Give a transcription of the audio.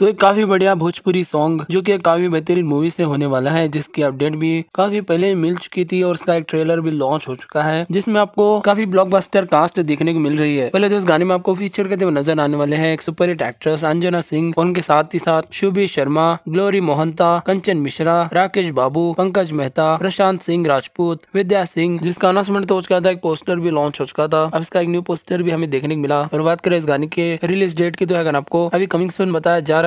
तो एक काफी बढ़िया भोजपुरी सॉन्ग जो कि काफी बेहतरीन मूवी से होने वाला है जिसकी अपडेट भी काफी पहले मिल चुकी थी और उसका एक ट्रेलर भी लॉन्च हो चुका है जिसमें आपको काफी ब्लॉकबस्टर कास्ट देखने को मिल रही है पहले जो तो इस गाने में आपको फीचर करते हुए नजर आने वाले हैं एक super hit actress Anjana Singh उनके साथ ही साथ शुभी शर्मा ग्लोरी मोहंता कंचन मिश्रा राकेश बाबू पंकज मेहता प्रशांत सिंह राजपूत विद्या सिंह जिसका अनाउंसमेंट तो हो चुका था एक पोस्टर भी लॉन्च हो चुका था अब इसका एक न्यू पोस्टर भी हमें देखने को मिला और बात करें इस गाने के रिलीज डेट की तो है आपको अभी कमिंग सुन बताया जा